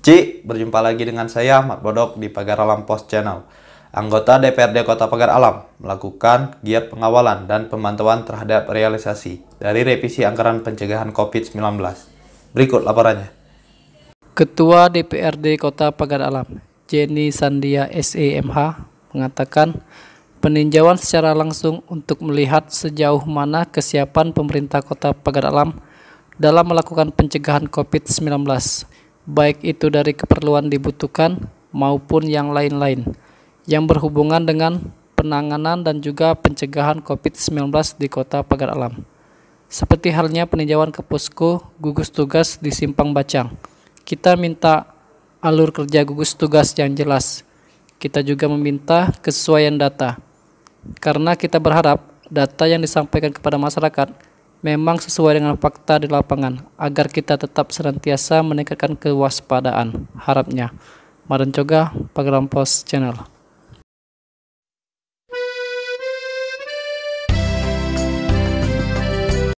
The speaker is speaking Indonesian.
C. berjumpa lagi dengan saya, Ahmad Bodok, di Pagar Alam Post Channel. Anggota DPRD Kota Pagar Alam melakukan giat pengawalan dan pemantauan terhadap realisasi dari revisi anggaran pencegahan COVID-19. Berikut laporannya. Ketua DPRD Kota Pagar Alam, Jenny Sandia SEMH, mengatakan peninjauan secara langsung untuk melihat sejauh mana kesiapan pemerintah Kota Pagar Alam dalam melakukan pencegahan COVID-19 baik itu dari keperluan dibutuhkan maupun yang lain-lain, yang berhubungan dengan penanganan dan juga pencegahan COVID-19 di Kota Pagar Alam. Seperti halnya peninjauan ke posko gugus tugas di Simpang Bacang. Kita minta alur kerja gugus tugas yang jelas. Kita juga meminta kesesuaian data. Karena kita berharap data yang disampaikan kepada masyarakat memang sesuai dengan fakta di lapangan agar kita tetap senantiasa meningkatkan kewaspadaan harapnya Maren Coga Post Channel